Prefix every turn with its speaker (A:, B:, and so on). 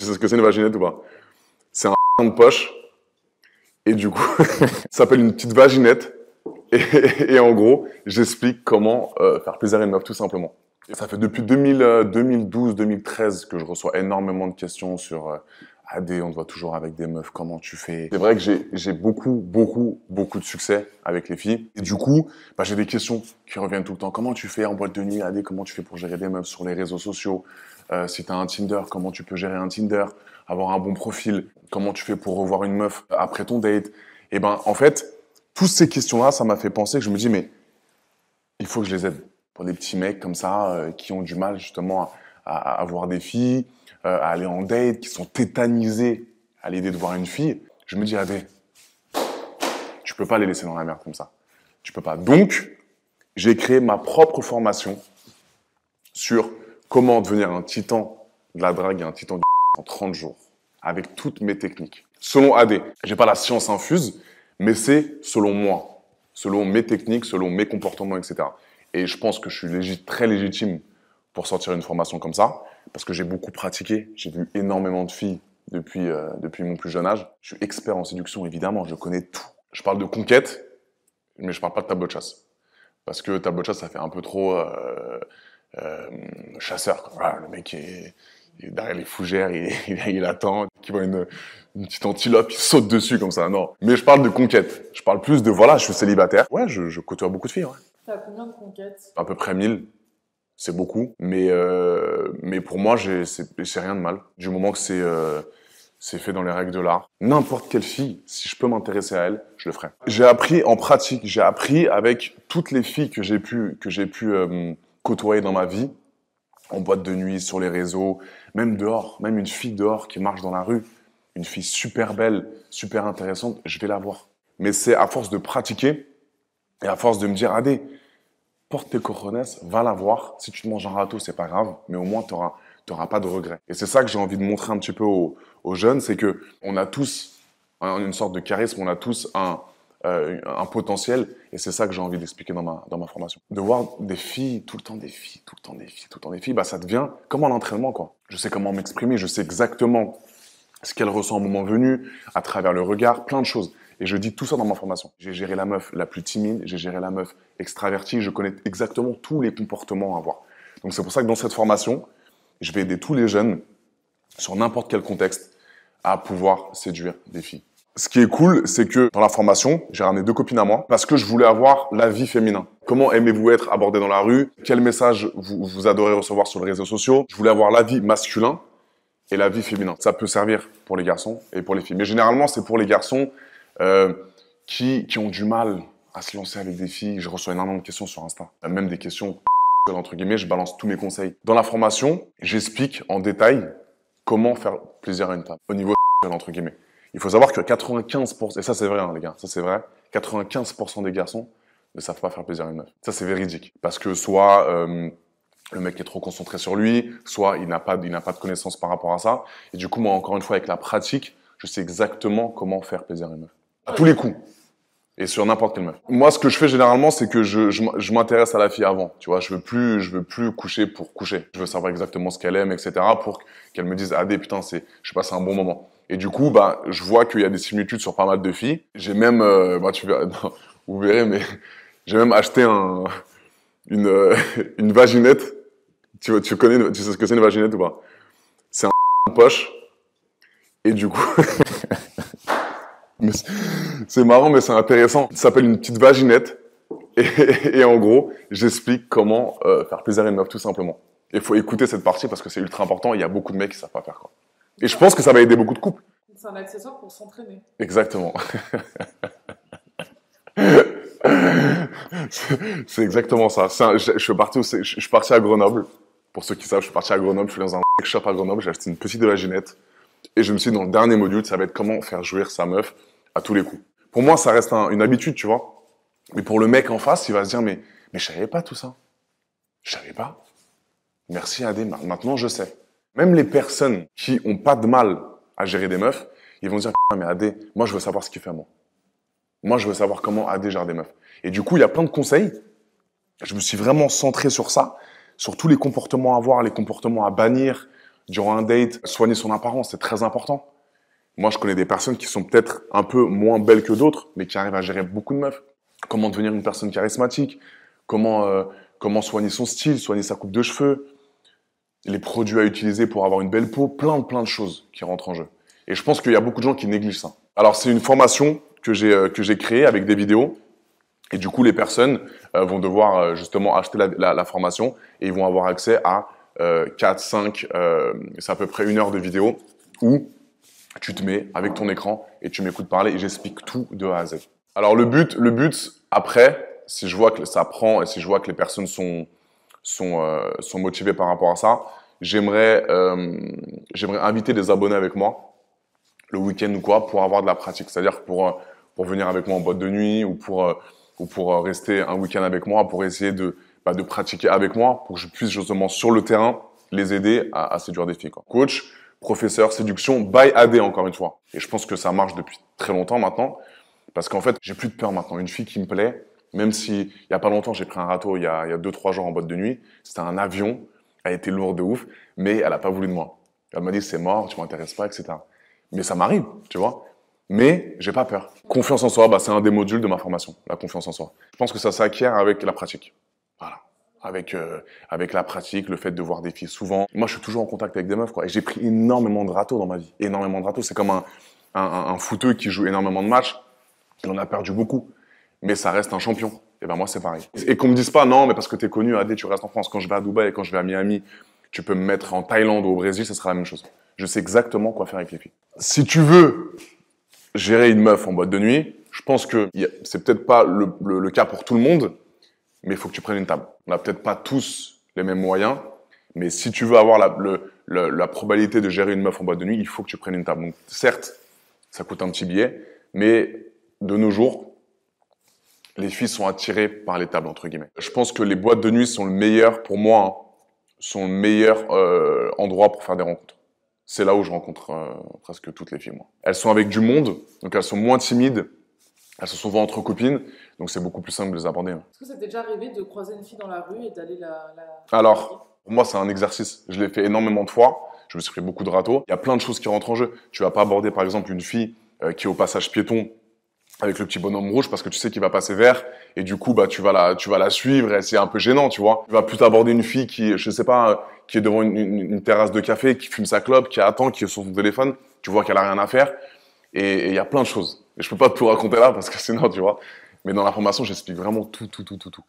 A: Tu sais ce que c'est une vaginette ou pas C'est un de poche. Et du coup, ça s'appelle une petite vaginette. Et, en gros, j'explique comment euh, faire plaisir à une meuf, tout simplement. ça fait depuis 2000, 2012, 2013 que je reçois énormément de questions sur euh, Adé, AD, on te voit toujours avec des meufs, comment tu fais C'est vrai que j'ai beaucoup, beaucoup, beaucoup de succès avec les filles. Et du coup, bah, j'ai des questions qui reviennent tout le temps. Comment tu fais en boîte de nuit, AD Comment tu fais pour gérer des meufs sur les réseaux sociaux euh, si tu as un Tinder, comment tu peux gérer un Tinder, avoir un bon profil, comment tu fais pour revoir une meuf après ton date. Et eh ben, en fait, toutes ces questions-là, ça m'a fait penser que je me dis, mais il faut que je les aide. Pour des petits mecs comme ça, euh, qui ont du mal justement à, avoir des filles, euh, à aller en date, qui sont tétanisés à l'idée de voir une fille, je me dis, allez, tu peux pas les laisser dans la mer comme ça. Tu peux pas. Donc, j'ai créé ma propre formation sur Comment devenir un titan de la drague et un titan du en 30 jours avec toutes mes techniques. Selon AD, j'ai pas la science infuse, mais c'est selon moi, selon mes techniques, selon mes comportements, etc. Et je pense que je suis très légitime pour sortir une formation comme ça, parce que j'ai beaucoup pratiqué, j'ai vu énormément de filles depuis, euh, depuis mon plus jeune âge. Je suis expert en séduction, évidemment, je connais tout. Je parle de conquête, mais je parle pas de tableau de chasse. Parce que tableau de chasse, ça fait un peu trop... Euh, euh, chasseur. le mec est, derrière les fougères, il, il, il attend, qui voit une, petite antilope, il saute dessus comme ça. Non, mais je parle de conquête. Je parle plus de voilà, je suis célibataire. Ouais, je, côtoie beaucoup de filles. Ouais. combien de conquêtes À peu près 1000 c'est beaucoup, mais euh, mais pour moi, c'est rien de mal. Du moment que c'est euh, c'est fait dans les règles de l'art. N'importe quelle fille, si je peux m'intéresser à elle, je le ferai. J'ai appris en pratique, j'ai appris avec toutes les filles que j'ai pu que j'ai pu côtoyé dans ma vie, en boîte de nuit, sur les réseaux, même dehors, même une fille dehors qui marche dans la rue, une fille super belle, super intéressante, je vais la voir. Mais c'est à force de pratiquer et à force de me dire, allez, porte tes coronesses, va la voir. Si tu te manges un râteau, c'est pas grave, mais au moins tu n'auras pas de regrets. Et c'est ça que j'ai envie de montrer un petit peu aux, jeunes, c'est que on a tous une sorte de charisme, on a tous un, euh, un potentiel. Et c'est ça que j'ai envie d'expliquer dans ma, formation. De voir des filles, tout le temps des filles, tout le temps des filles, tout le temps des filles, bah, ça devient comme un entraînement, quoi. Je sais comment m'exprimer, je sais exactement ce qu'elle ressent au moment venu, à travers le regard, plein de choses. Et je dis tout ça dans ma formation. J'ai géré la meuf la plus timide, j'ai géré la meuf extravertie, je connais exactement tous les comportements à avoir. Donc c'est pour ça que dans cette formation, je vais aider tous les jeunes, sur n'importe quel contexte, à pouvoir séduire des filles. Ce qui est cool, c'est que dans la formation, j'ai ramené deux copines à moi parce que je voulais avoir la vie féminin. Comment aimez-vous être abordé dans la rue Quel message vous, adorez recevoir sur les réseaux sociaux Je voulais avoir la vie masculin et la vie féminin. Ça peut servir pour les garçons et pour les filles. Mais généralement, c'est pour les garçons euh, qui, qui ont du mal à se lancer avec des filles. Je reçois énormément de questions sur Insta, euh, même des questions entre guillemets, je balance tous mes conseils. Dans la formation, j'explique en détail comment faire plaisir à une femme au niveau entre guillemets. Il faut savoir que 95%, et ça c'est vrai hein, les gars, ça c'est vrai, 95% des garçons ne savent pas faire plaisir à une meuf. Ça c'est véridique. Parce que soit euh, le mec est trop concentré sur lui, soit il n'a pas, il n'a pas de connaissances par rapport à ça. Et du coup, moi encore une fois, avec la pratique, je sais exactement comment faire plaisir à une meuf. À tous les coups et sur n'importe quelle meuf. Moi, ce que je fais généralement, c'est que je, je, m'intéresse à la fille avant. Tu vois, je veux plus, je veux plus coucher pour coucher. Je veux savoir exactement ce qu'elle aime, etc. Pour qu'elle me dise, ah des putain, c'est, je passe un bon moment. Et du coup, bah, je vois qu'il y a des similitudes sur pas mal de filles. J'ai même, euh, bah, tu vous verrez, mais j'ai même acheté un, une, euh, une vaginette. Tu, vois, tu connais, tu sais ce que c'est une vaginette ou pas C'est un poche. Et du coup. c'est marrant, mais c'est intéressant. Ça s'appelle une petite vaginette. Et, en gros, j'explique comment euh, faire plaisir à une meuf, tout simplement. Il faut écouter cette partie parce que c'est ultra important. Il y a beaucoup de mecs qui savent pas faire quoi. Et je pense que ça va aider beaucoup de couples. C'est un accessoire pour s'entraîner. Exactement. c'est exactement ça. je, suis parti à Grenoble. Pour ceux qui savent, je suis parti à Grenoble. Je suis dans un shop à Grenoble. J'ai acheté une petite vaginette Et je me suis dit, dans le dernier module, ça va être comment faire jouir sa meuf à tous les coups. Pour moi, ça reste une habitude, tu vois. Mais pour le mec en face, il va se dire, mais, mais je savais pas tout ça. Je savais pas. Merci à Maintenant, je sais. Même les personnes qui ont pas de mal à gérer des meufs, ils vont dire, mais Adé, moi, je veux savoir ce qu'il fait, à moi. Moi, je veux savoir comment Adé gère des meufs. Et du coup, il y a plein de conseils. Je me suis vraiment centré sur ça, sur tous les comportements à avoir, les comportements à bannir durant un date, soigner son apparence, c'est très important. Moi, je connais des personnes qui sont peut-être un peu moins belles que d'autres, mais qui arrivent à gérer beaucoup de meufs. Comment devenir une personne charismatique Comment, euh, comment soigner son style, soigner sa coupe de cheveux Les produits à utiliser pour avoir une belle peau, plein, plein de choses qui rentrent en jeu. Et je pense qu'il y a beaucoup de gens qui négligent ça. Alors, c'est une formation que j'ai euh, que j'ai créée avec des vidéos. Et du coup, les personnes euh, vont devoir justement acheter la, formation et ils vont avoir accès à 4, 5, c'est à peu près une heure de vidéo où tu te mets avec ton écran et tu m'écoutes parler et j'explique tout de A à Z. Alors le but, le but après, si je vois que ça prend et si je vois que les personnes sont, sont, euh, motivées par rapport à ça, j'aimerais euh, inviter des abonnés avec moi le week-end ou quoi pour avoir de la pratique, c'est-à-dire pour, euh, pour venir avec moi en boîte de nuit ou pour, euh, ou pour rester un week-end avec moi, pour essayer de, bah, de pratiquer avec moi, pour que je puisse justement sur le terrain les aider à, à séduire des filles. Quoi. Coach, Professeur Séduction by AD, encore une fois. Et je pense que ça marche depuis très longtemps maintenant, parce qu'en fait, j'ai plus de peur maintenant. Une fille qui me plaît, même si il n'y a pas longtemps, j'ai pris un râteau il y a deux trois jours en boîte de nuit, c'était un avion, elle était lourde de ouf, mais elle n'a pas voulu de moi. Elle m'a dit, c'est mort, tu m'intéresses pas, etc. Mais ça m'arrive, tu vois mais j'ai pas peur. Confiance en soi, bah, c'est un des modules de ma formation, la confiance en soi. Je pense que ça s'acquiert avec la pratique. Voilà avec euh, avec la pratique, le fait de voir des filles souvent. Moi, je suis toujours en contact avec des meufs, quoi. Et j'ai pris énormément de râteaux dans ma vie. Énormément de râteaux. C'est comme un, un, qui joue énormément de matchs. Il en a perdu beaucoup. Mais ça reste un champion. Et ben moi, c'est pareil. Et qu'on me dise pas, non, mais parce que t'es connu, AD, tu restes en France. Quand je vais à Dubaï et quand je vais à Miami, tu peux me mettre en Thaïlande ou au Brésil, ce sera la même chose. Je sais exactement quoi faire avec les filles. Si tu veux gérer une meuf en boîte de nuit, je pense que c'est peut-être pas le cas pour tout le monde, mais il faut que tu prennes une table. On n'a peut-être pas tous les mêmes moyens, mais si tu veux avoir la, probabilité de gérer une meuf en boîte de nuit, il faut que tu prennes une table. Donc certes, ça coûte un petit billet, mais de nos jours, les filles sont attirées par les tables, entre guillemets. Je pense que les boîtes de nuit sont le meilleur, pour moi, hein, sont le meilleur euh, endroit pour faire des rencontres. C'est là où je rencontre euh, presque toutes les filles, moi. Elles sont avec du monde, donc elles sont moins timides, elles sont souvent entre copines, donc c'est beaucoup plus simple de les aborder. Hein. Est-ce que ça t'est déjà arrivé de croiser une fille dans la rue et d'aller la, Alors, pour moi, c'est un exercice. Je l'ai fait énormément de fois. Je me suis pris beaucoup de râteaux. Il y a plein de choses qui rentrent en jeu. Tu vas pas aborder, par exemple, une fille euh, qui est au passage piéton avec le petit bonhomme rouge parce que tu sais qu'il va passer vert et du coup bah tu vas la tu vas la suivre et c'est un peu gênant tu vois tu vas plus aborder une fille qui je sais pas euh, qui est devant une, terrasse de café qui fume sa clope qui attend qui est sur son téléphone tu vois qu'elle a rien à faire et il y a plein de choses je peux pas tout raconter là parce que sinon, tu vois. Mais dans la formation, j'explique vraiment tout, tout, tout, tout, tout.